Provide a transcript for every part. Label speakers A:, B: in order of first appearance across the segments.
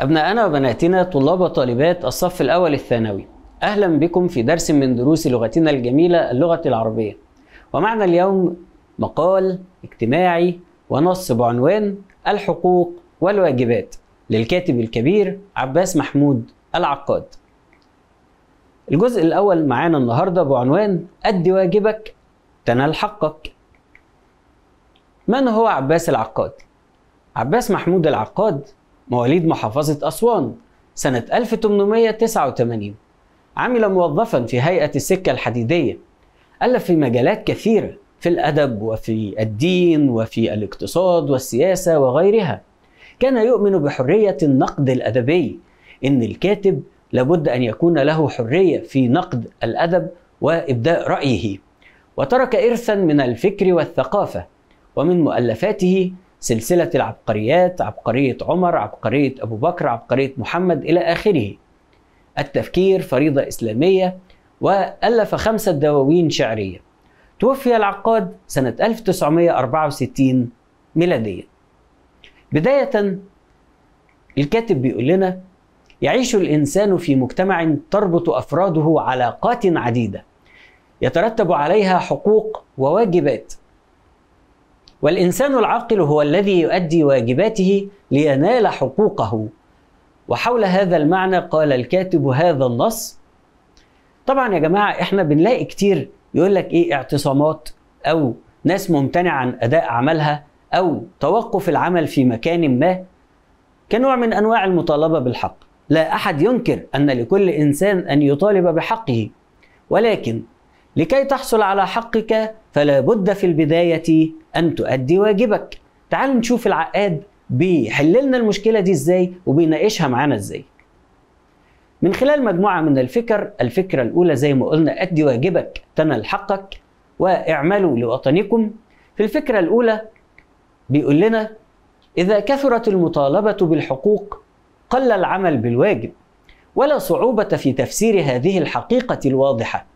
A: أبناءنا وبناتنا طلاب وطالبات الصف الأول الثانوي أهلا بكم في درس من دروس لغتنا الجميلة اللغة العربية ومعنا اليوم مقال اجتماعي ونص بعنوان الحقوق والواجبات للكاتب الكبير عباس محمود العقاد الجزء الأول معانا النهاردة بعنوان أد واجبك تنال حقك من هو عباس العقاد؟ عباس محمود العقاد مواليد محافظة أسوان سنة 1889 عمل موظفا في هيئة السكة الحديدية ألف في مجالات كثيرة في الأدب وفي الدين وفي الاقتصاد والسياسة وغيرها كان يؤمن بحرية النقد الأدبي إن الكاتب لابد أن يكون له حرية في نقد الأدب وإبداء رأيه وترك إرثا من الفكر والثقافة ومن مؤلفاته سلسلة العبقريات عبقرية عمر عبقرية أبو بكر عبقرية محمد إلى آخره التفكير فريضة إسلامية وألف خمسة دواوين شعرية توفي العقاد سنة 1964 ميلادية بداية الكاتب بيقول لنا يعيش الإنسان في مجتمع تربط أفراده علاقات عديدة يترتب عليها حقوق وواجبات والإنسان العاقل هو الذي يؤدي واجباته لينال حقوقه وحول هذا المعنى قال الكاتب هذا النص طبعا يا جماعة احنا بنلاقي كتير يقول لك ايه اعتصامات او ناس ممتنعة عن اداء عملها او توقف العمل في مكان ما كنوع من انواع المطالبة بالحق لا احد ينكر ان لكل انسان ان يطالب بحقه ولكن لكي تحصل على حقك فلا بد في البداية أن تؤدي واجبك تعال نشوف العقاد بيحل لنا المشكلة دي إزاي وبيناقشها معانا إزاي من خلال مجموعة من الفكر الفكرة الأولى زي ما قلنا أدي واجبك تنل حقك واعملوا لوطنكم في الفكرة الأولى بيقول لنا إذا كثرت المطالبة بالحقوق قل العمل بالواجب ولا صعوبة في تفسير هذه الحقيقة الواضحة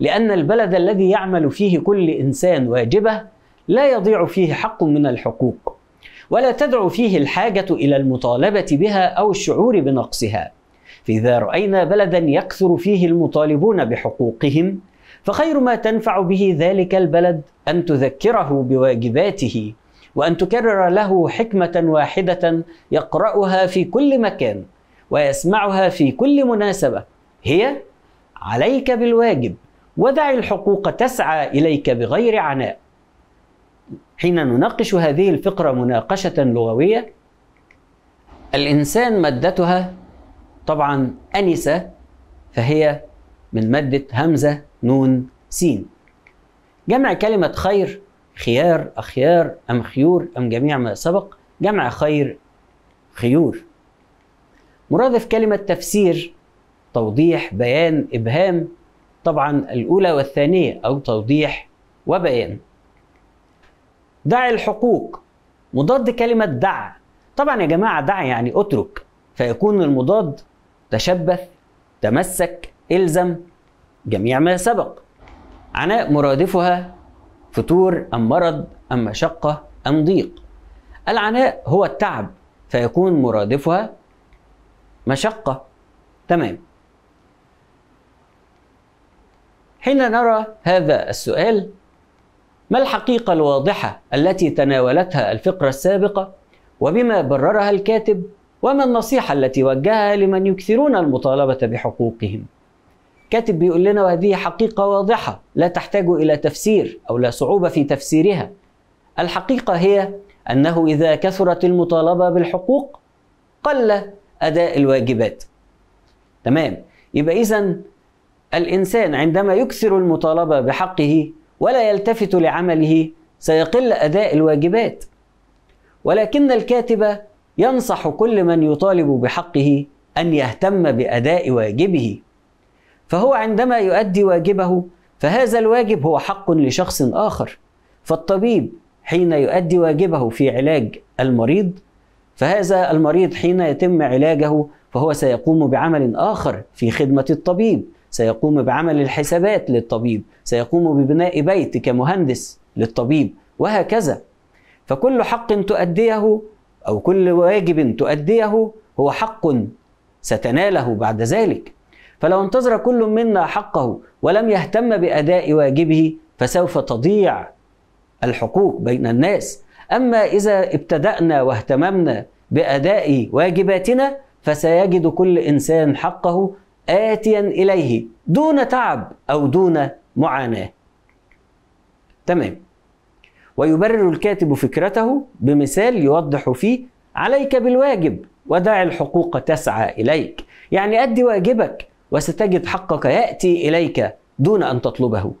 A: لأن البلد الذي يعمل فيه كل إنسان واجبه لا يضيع فيه حق من الحقوق ولا تدعو فيه الحاجة إلى المطالبة بها أو الشعور بنقصها فإذا رأينا بلدا يكثر فيه المطالبون بحقوقهم فخير ما تنفع به ذلك البلد أن تذكره بواجباته وأن تكرر له حكمة واحدة يقرأها في كل مكان ويسمعها في كل مناسبة هي عليك بالواجب ودع الحقوق تسعى اليك بغير عناء حين نناقش هذه الفقره مناقشه لغويه الانسان مادتها طبعا انسه فهي من ماده همزه نون سين جمع كلمه خير خيار اخيار ام خيور ام جميع ما سبق جمع خير خيور مرادف كلمه تفسير توضيح بيان ابهام طبعا الأولى والثانية أو توضيح وبيان دع الحقوق مضاد كلمة دع طبعا يا جماعة دع يعني اترك فيكون المضاد تشبث تمسك الزم جميع ما سبق عناء مرادفها فتور أم مرض أم مشقة أم ضيق العناء هو التعب فيكون مرادفها مشقة تمام حين نرى هذا السؤال ما الحقيقة الواضحة التي تناولتها الفقرة السابقة وبما بررها الكاتب وما النصيحة التي وجهها لمن يكثرون المطالبة بحقوقهم كاتب بيقول لنا وهذه حقيقة واضحة لا تحتاج إلى تفسير أو لا صعوبة في تفسيرها الحقيقة هي أنه إذا كثرت المطالبة بالحقوق قل أداء الواجبات تمام يبقى إذا الإنسان عندما يكثر المطالبة بحقه ولا يلتفت لعمله سيقل أداء الواجبات ولكن الكاتب ينصح كل من يطالب بحقه أن يهتم بأداء واجبه فهو عندما يؤدي واجبه فهذا الواجب هو حق لشخص آخر فالطبيب حين يؤدي واجبه في علاج المريض فهذا المريض حين يتم علاجه فهو سيقوم بعمل آخر في خدمة الطبيب سيقوم بعمل الحسابات للطبيب سيقوم ببناء بيت كمهندس للطبيب وهكذا فكل حق تؤديه او كل واجب تؤديه هو حق ستناله بعد ذلك فلو انتظر كل منا حقه ولم يهتم باداء واجبه فسوف تضيع الحقوق بين الناس اما اذا ابتدانا واهتممنا باداء واجباتنا فسيجد كل انسان حقه آتيا إليه دون تعب أو دون معاناة تمام ويبرر الكاتب فكرته بمثال يوضح فيه عليك بالواجب ودع الحقوق تسعى إليك يعني أدي واجبك وستجد حقك يأتي إليك دون أن تطلبه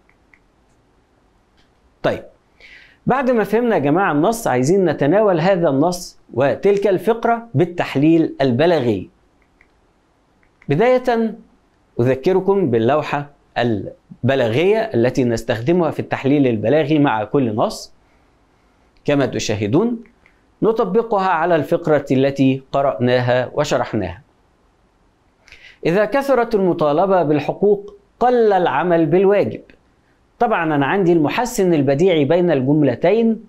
A: طيب بعد ما فهمنا يا جماعة النص عايزين نتناول هذا النص وتلك الفقرة بالتحليل البلاغي بداية أذكركم باللوحة البلاغية التي نستخدمها في التحليل البلاغي مع كل نص كما تشاهدون نطبقها على الفقرة التي قرأناها وشرحناها إذا كثرت المطالبة بالحقوق قل العمل بالواجب طبعا أنا عندي المحسن البديعي بين الجملتين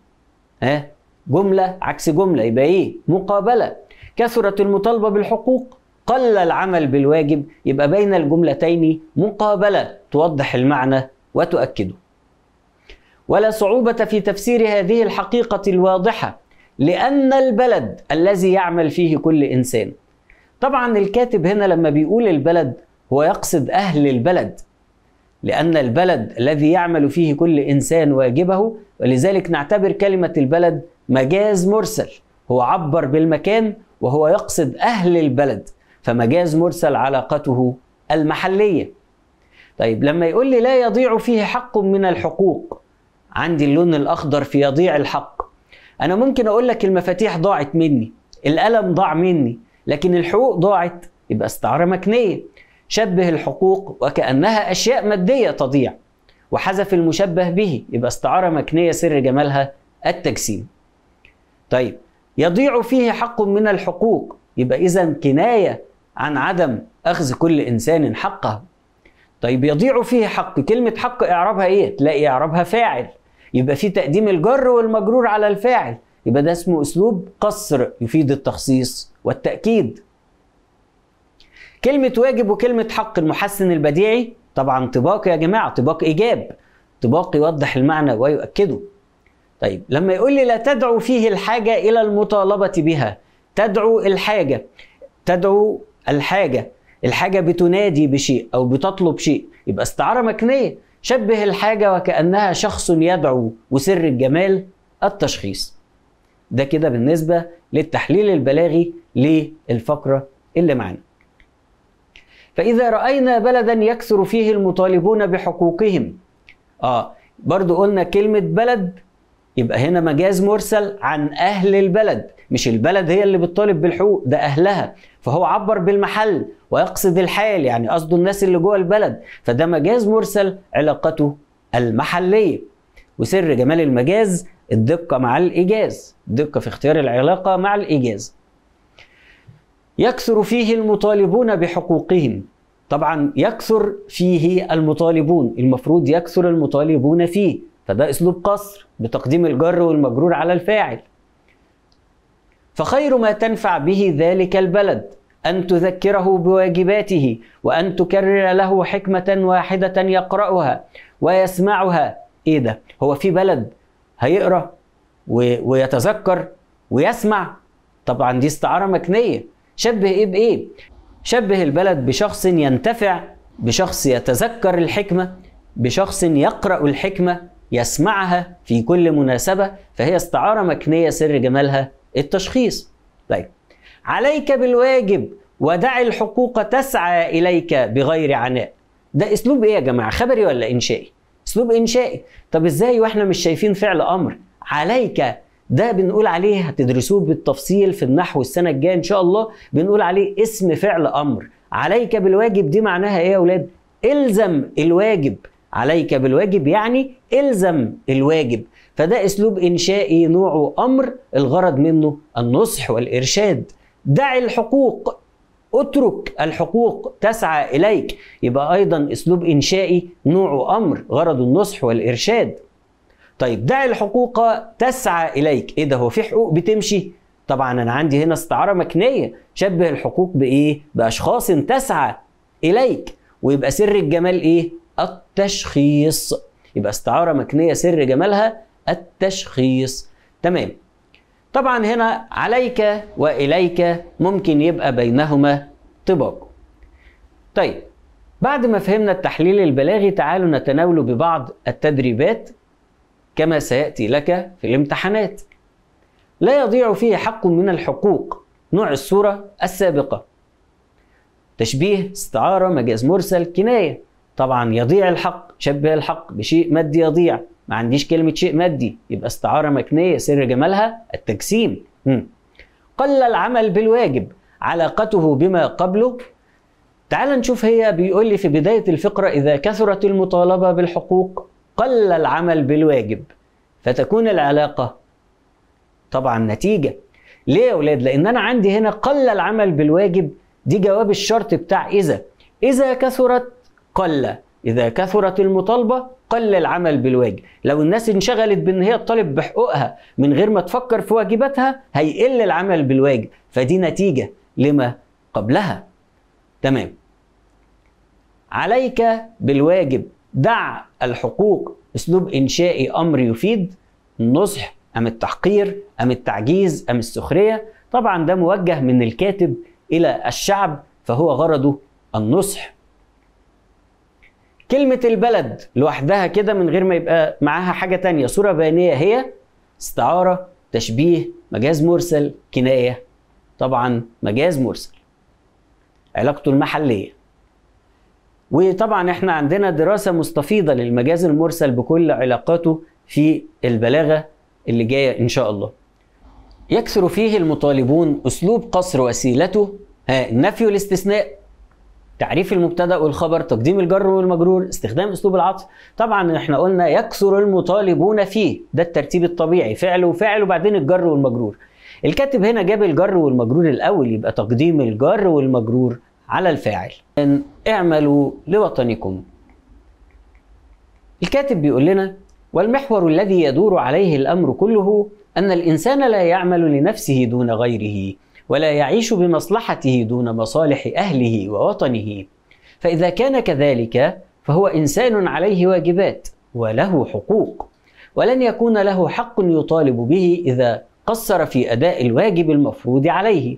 A: ها جملة عكس جملة يبقى إيه مقابلة كثرت المطالبة بالحقوق قل العمل بالواجب يبقى بين الجملتين مقابله توضح المعنى وتؤكده ولا صعوبه في تفسير هذه الحقيقه الواضحه لان البلد الذي يعمل فيه كل انسان طبعا الكاتب هنا لما بيقول البلد هو يقصد اهل البلد لأن البلد الذي يعمل فيه كل إنسان واجبه ولذلك نعتبر كلمة البلد مجاز مرسل هو عبر بالمكان وهو يقصد أهل البلد فمجاز مرسل علاقته المحلية طيب لما يقول لي لا يضيع فيه حق من الحقوق عندي اللون الأخضر في يضيع الحق أنا ممكن أقول لك المفاتيح ضاعت مني القلم ضاع مني لكن الحقوق ضاعت يبقى استعارة مكنية شبه الحقوق وكأنها أشياء مادية تضيع وحذف المشبه به يبقى استعارة مكنية سر جمالها التجسيم طيب يضيع فيه حق من الحقوق يبقى إذا كناية عن عدم أخذ كل إنسان حقه طيب يضيع فيه حق كلمة حق إعرابها إيه؟ تلاقي إعرابها فاعل يبقى في تقديم الجر والمجرور على الفاعل يبقى ده اسمه أسلوب قصر يفيد التخصيص والتأكيد كلمة واجب وكلمة حق المحسن البديعي طبعا طباق يا جماعة طباق إيجاب طباق يوضح المعنى ويؤكده طيب لما يقول لي لا تدعو فيه الحاجة إلى المطالبة بها تدعو الحاجة تدعو الحاجة الحاجة بتنادي بشيء أو بتطلب شيء يبقى استعارة مكنية شبه الحاجة وكأنها شخص يدعو وسر الجمال التشخيص ده كده بالنسبة للتحليل البلاغي للفقرة اللي معانا فإذا رأينا بلدا يكثر فيه المطالبون بحقوقهم آه برضو قلنا كلمة بلد يبقى هنا مجاز مرسل عن أهل البلد مش البلد هي اللي بتطالب بالحقوق ده أهلها فهو عبر بالمحل ويقصد الحال يعني قصده الناس اللي جوه البلد فده مجاز مرسل علاقته المحلية وسر جمال المجاز الدقة مع الإيجاز الدقة في اختيار العلاقة مع الإيجاز يكثر فيه المطالبون بحقوقهم طبعا يكثر فيه المطالبون المفروض يكثر المطالبون فيه فده اسلوب قصر بتقديم الجر والمجرور على الفاعل فخير ما تنفع به ذلك البلد ان تذكره بواجباته وان تكرر له حكمه واحده يقراها ويسمعها ايه ده هو في بلد هيقرا ويتذكر ويسمع طبعا دي استعاره مكنيه شبه ايه بايه شبه البلد بشخص ينتفع بشخص يتذكر الحكمه بشخص يقرا الحكمه يسمعها في كل مناسبة فهي استعارة مكنية سر جمالها التشخيص طيب عليك بالواجب ودع الحقوق تسعى إليك بغير عناء ده أسلوب إيه يا جماعة خبري ولا إنشائي أسلوب إنشائي طب إزاي وإحنا مش شايفين فعل أمر عليك ده بنقول عليه هتدرسوه بالتفصيل في النحو السنة الجاية إن شاء الله بنقول عليه اسم فعل أمر عليك بالواجب دي معناها إيه يا أولاد؟ الزم الواجب عليك بالواجب يعني الزم الواجب فده اسلوب انشائي نوعه امر الغرض منه النصح والارشاد دع الحقوق اترك الحقوق تسعى اليك يبقى ايضا اسلوب انشائي نوعه امر غرض النصح والارشاد طيب دع الحقوق تسعى اليك ايه ده هو في حقوق بتمشي طبعا انا عندي هنا استعاره مكنيه شبه الحقوق بايه باشخاص تسعى اليك ويبقى سر الجمال ايه التشخيص يبقى استعارة مكنية سر جمالها التشخيص تمام طبعا هنا عليك وإليك ممكن يبقى بينهما طباق طيب بعد ما فهمنا التحليل البلاغي تعالوا نتناول ببعض التدريبات كما سيأتي لك في الامتحانات لا يضيع فيه حق من الحقوق نوع الصورة السابقة تشبيه استعارة مجاز مرسل كناية طبعا يضيع الحق شبه الحق بشيء مادي يضيع ما عنديش كلمة شيء مادي يبقى استعارة مكنية سر جمالها التجسيم قل العمل بالواجب علاقته بما قبله تعال نشوف هي بيقول لي في بداية الفقرة إذا كثرت المطالبة بالحقوق قل العمل بالواجب فتكون العلاقة طبعا نتيجة ليه يا أولاد؟ لأن أنا عندي هنا قل العمل بالواجب دي جواب الشرط بتاع إذا إذا كثرت قل إذا كثرت المطالبة قل العمل بالواجب لو الناس انشغلت بأن هي تطالب بحقوقها من غير ما تفكر في واجباتها هيقل العمل بالواجب فدي نتيجة لما قبلها تمام عليك بالواجب دع الحقوق اسلوب انشائي امر يفيد النصح ام التحقير ام التعجيز ام السخريه طبعا ده موجه من الكاتب الى الشعب فهو غرضه النصح كلمة البلد لوحدها كده من غير ما يبقى معاها حاجة تانية صورة بيانية هي استعارة تشبيه مجاز مرسل كناية طبعا مجاز مرسل علاقته المحلية وطبعا احنا عندنا دراسة مستفيضة للمجاز المرسل بكل علاقاته في البلاغة اللي جاية إن شاء الله يكثر فيه المطالبون أسلوب قصر وسيلته ها نفي الاستثناء تعريف المبتدا والخبر تقديم الجر والمجرور استخدام اسلوب العطف طبعا احنا قلنا يكثر المطالبون فيه ده الترتيب الطبيعي فعل وفعل وبعدين الجر والمجرور الكاتب هنا جاب الجر والمجرور الاول يبقى تقديم الجر والمجرور على الفاعل ان اعملوا لوطنكم الكاتب بيقول لنا والمحور الذي يدور عليه الامر كله ان الانسان لا يعمل لنفسه دون غيره ولا يعيش بمصلحته دون مصالح اهله ووطنه فاذا كان كذلك فهو انسان عليه واجبات وله حقوق ولن يكون له حق يطالب به اذا قصر في اداء الواجب المفروض عليه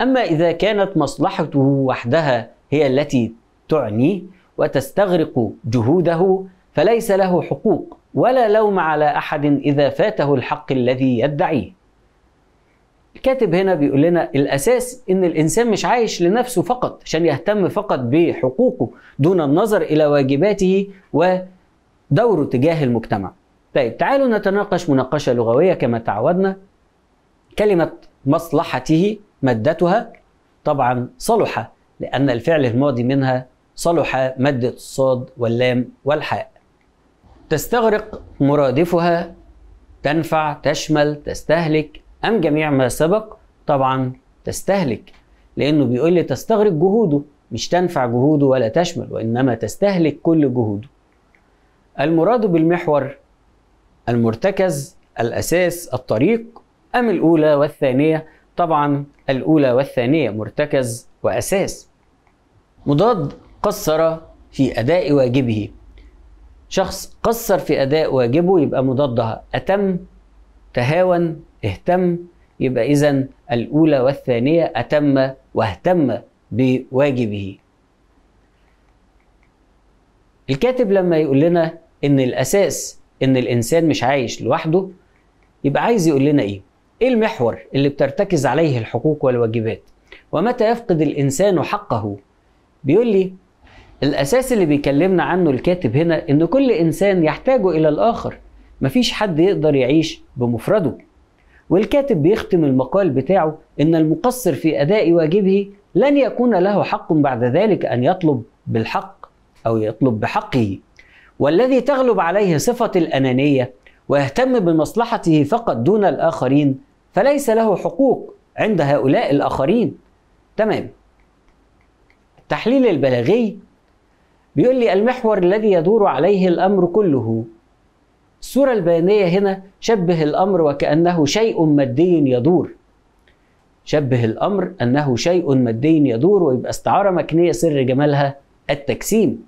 A: اما اذا كانت مصلحته وحدها هي التي تعنيه وتستغرق جهوده فليس له حقوق ولا لوم على احد اذا فاته الحق الذي يدعيه الكاتب هنا بيقول لنا الاساس ان الانسان مش عايش لنفسه فقط عشان يهتم فقط بحقوقه دون النظر الى واجباته ودوره تجاه المجتمع. طيب تعالوا نتناقش مناقشه لغويه كما تعودنا كلمه مصلحته مادتها طبعا صلح لان الفعل الماضي منها صلح ماده الصاد واللام والحاء. تستغرق مرادفها تنفع تشمل تستهلك أم جميع ما سبق طبعا تستهلك لأنه بيقول لي تستغرق جهوده مش تنفع جهوده ولا تشمل وإنما تستهلك كل جهوده المراد بالمحور المرتكز الأساس الطريق أم الأولى والثانية طبعا الأولى والثانية مرتكز وأساس مضاد قصر في أداء واجبه شخص قصر في أداء واجبه يبقى مضادها أتم تهاون اهتم يبقى إذا الأولى والثانية أتم واهتم بواجبه الكاتب لما يقول لنا إن الأساس إن الإنسان مش عايش لوحده يبقى عايز يقول لنا إيه؟ إيه المحور اللي بترتكز عليه الحقوق والواجبات؟ ومتى يفقد الإنسان حقه؟ بيقول لي الأساس اللي بيكلمنا عنه الكاتب هنا إن كل إنسان يحتاج إلى الآخر مفيش حد يقدر يعيش بمفرده والكاتب بيختم المقال بتاعه إن المقصر في أداء واجبه لن يكون له حق بعد ذلك أن يطلب بالحق أو يطلب بحقه والذي تغلب عليه صفة الأنانية ويهتم بمصلحته فقط دون الآخرين فليس له حقوق عند هؤلاء الآخرين تمام التحليل البلاغي بيقول لي المحور الذي يدور عليه الأمر كله الصورة البيانية هنا شبه الأمر وكأنه شيء مادي يدور شبه الأمر أنه شيء مادي يدور ويبقى استعارة مكنية سر جمالها التجسيم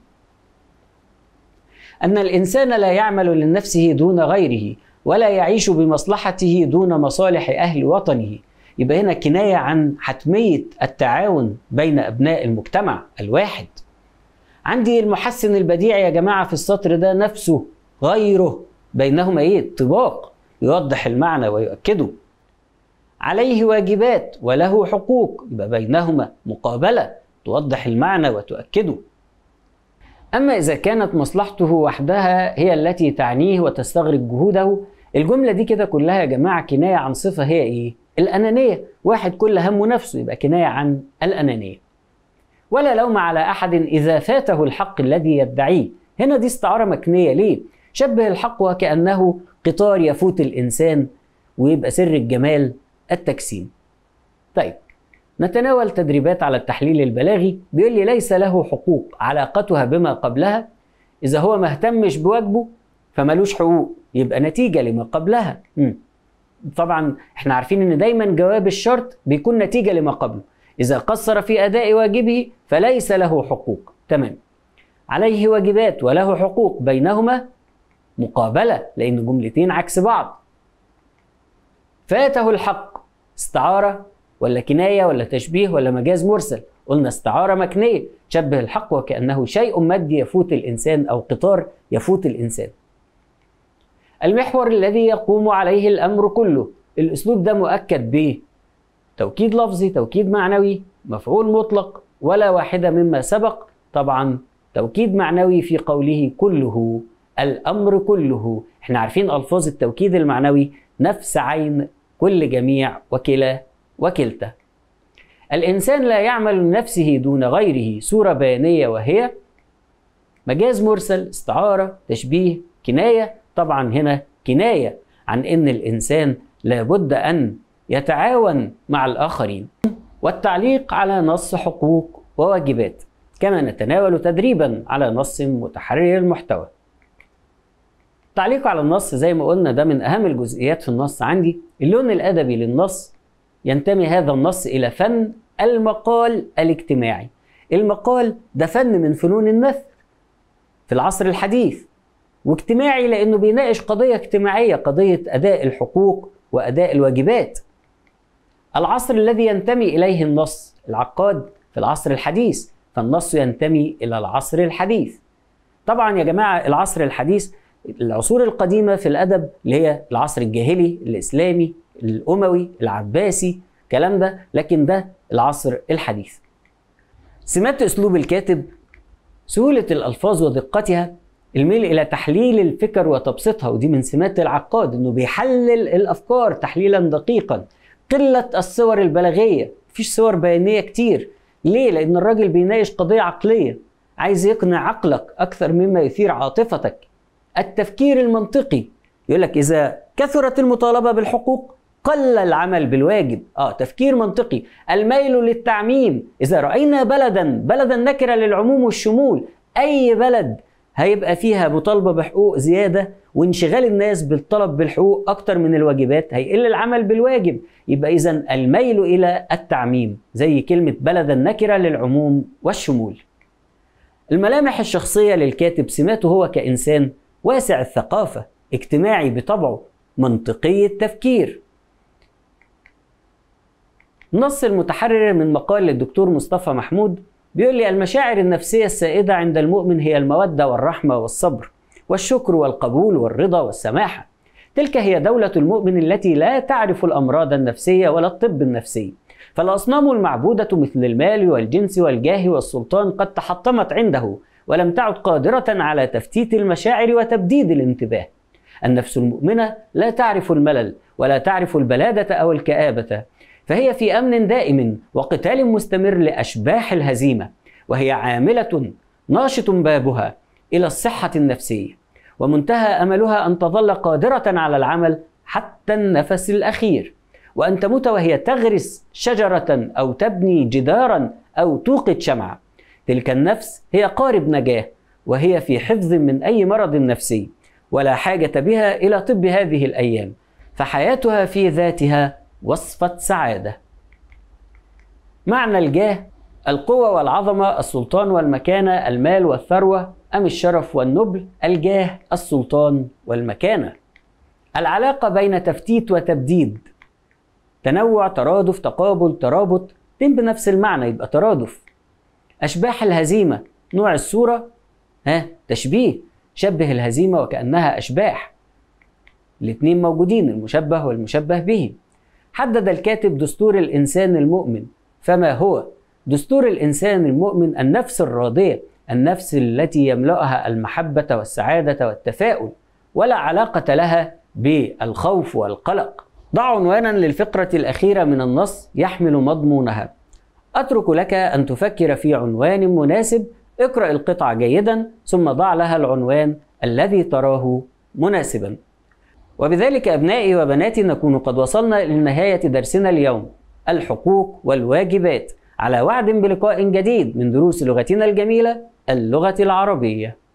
A: أن الإنسان لا يعمل لنفسه دون غيره ولا يعيش بمصلحته دون مصالح أهل وطنه يبقى هنا كناية عن حتمية التعاون بين أبناء المجتمع الواحد عندي المحسن البديع يا جماعة في السطر ده نفسه غيره بينهما ايه طباق يوضح المعنى ويؤكده عليه واجبات وله حقوق يبقى بينهما مقابله توضح المعنى وتؤكده اما اذا كانت مصلحته وحدها هي التي تعنيه وتستغرق جهوده الجمله دي كده كلها يا جماعه كنايه عن صفه هي ايه الانانيه واحد كل همه نفسه يبقى كنايه عن الانانيه ولا لوم على احد اذا فاته الحق الذي يدعيه هنا دي استعاره مكنيه ليه شبه الحقوى كأنه قطار يفوت الإنسان ويبقى سر الجمال التجسيم طيب نتناول تدريبات على التحليل البلاغي بيقول لي ليس له حقوق علاقتها بما قبلها إذا هو ما اهتمش بواجبه فمالوش حقوق يبقى نتيجة لما قبلها مم. طبعا احنا عارفين ان دايما جواب الشرط بيكون نتيجة لما قبله إذا قصر في أداء واجبه فليس له حقوق تمام عليه واجبات وله حقوق بينهما مقابلة لأن جملتين عكس بعض فاته الحق استعارة ولا كناية ولا تشبيه ولا مجاز مرسل قلنا استعارة مكنية تشبه الحق وكأنه شيء مادي يفوت الإنسان أو قطار يفوت الإنسان المحور الذي يقوم عليه الأمر كله الأسلوب ده مؤكد ب توكيد لفظي توكيد معنوي مفعول مطلق ولا واحدة مما سبق طبعا توكيد معنوي في قوله كله الأمر كله احنا عارفين ألفاظ التوكيد المعنوي نفس عين كل جميع وكلا وكلتا الإنسان لا يعمل لنفسه دون غيره صورة بيانية وهي مجاز مرسل استعارة تشبيه كناية طبعا هنا كناية عن أن الإنسان لابد أن يتعاون مع الآخرين والتعليق على نص حقوق وواجبات كما نتناول تدريبا على نص متحرر المحتوى تعليق على النص زي ما قلنا ده من أهم الجزئيات في النص عندي اللون الأدبي للنص ينتمي هذا النص إلى فن المقال الاجتماعي المقال ده فن من فنون النثر في العصر الحديث واجتماعي لأنه بيناقش قضية اجتماعية قضية أداء الحقوق وأداء الواجبات العصر الذي ينتمي إليه النص العقاد في العصر الحديث فالنص ينتمي إلى العصر الحديث طبعا يا جماعة العصر الحديث العصور القديمه في الادب اللي هي العصر الجاهلي الاسلامي الاموي العباسي الكلام ده لكن ده العصر الحديث سمات اسلوب الكاتب سهوله الالفاظ ودقتها الميل الى تحليل الفكر وتبسيطها ودي من سمات العقاد انه بيحلل الافكار تحليلا دقيقا قله الصور البلاغيه مفيش صور بيانيه كتير ليه لان الراجل بيناقش قضيه عقليه عايز يقنع عقلك اكثر مما يثير عاطفتك التفكير المنطقي يقول لك إذا كثرت المطالبة بالحقوق قل العمل بالواجب آه تفكير منطقي الميل للتعميم إذا رأينا بلدا بلدا نكرة للعموم والشمول أي بلد هيبقى فيها مطالبة بحقوق زيادة وانشغال الناس بالطلب بالحقوق أكتر من الواجبات هيقل العمل بالواجب يبقى إذا الميل إلى التعميم زي كلمة بلدا نكرة للعموم والشمول الملامح الشخصية للكاتب سماته هو كإنسان واسع الثقافة اجتماعي بطبعه منطقي التفكير نص المتحرر من مقال للدكتور مصطفى محمود بيقول لي المشاعر النفسية السائدة عند المؤمن هي المودة والرحمة والصبر والشكر والقبول والرضا والسماحة تلك هي دولة المؤمن التي لا تعرف الأمراض النفسية ولا الطب النفسي فالأصنام المعبودة مثل المال والجنس والجاه والسلطان قد تحطمت عنده ولم تعد قادرة على تفتيت المشاعر وتبديد الانتباه النفس المؤمنة لا تعرف الملل ولا تعرف البلادة أو الكآبة فهي في أمن دائم وقتال مستمر لأشباح الهزيمة وهي عاملة ناشط بابها إلى الصحة النفسية ومنتهى أملها أن تظل قادرة على العمل حتى النفس الأخير وأن تموت وهي تغرس شجرة أو تبني جدارا أو توقد شمعة تلك النفس هي قارب نجاه وهي في حفظ من أي مرض نفسي ولا حاجة بها إلى طب هذه الأيام فحياتها في ذاتها وصفة سعادة معنى الجاه القوة والعظمة السلطان والمكانة المال والثروة أم الشرف والنبل الجاه السلطان والمكانة العلاقة بين تفتيت وتبديد تنوع ترادف تقابل ترابط تم بنفس المعنى يبقى ترادف أشباح الهزيمة نوع السورة ها تشبيه شبه الهزيمة وكأنها أشباح الاتنين موجودين المشبه والمشبه به حدد الكاتب دستور الإنسان المؤمن فما هو؟ دستور الإنسان المؤمن النفس الراضية النفس التي يملأها المحبة والسعادة والتفاؤل ولا علاقة لها بالخوف والقلق ضع عنوانا للفقرة الأخيرة من النص يحمل مضمونها أترك لك أن تفكر في عنوان مناسب اقرأ القطعة جيدا ثم ضع لها العنوان الذي تراه مناسبا وبذلك أبنائي وبناتي نكون قد وصلنا لنهاية درسنا اليوم الحقوق والواجبات على وعد بلقاء جديد من دروس لغتنا الجميلة اللغة العربية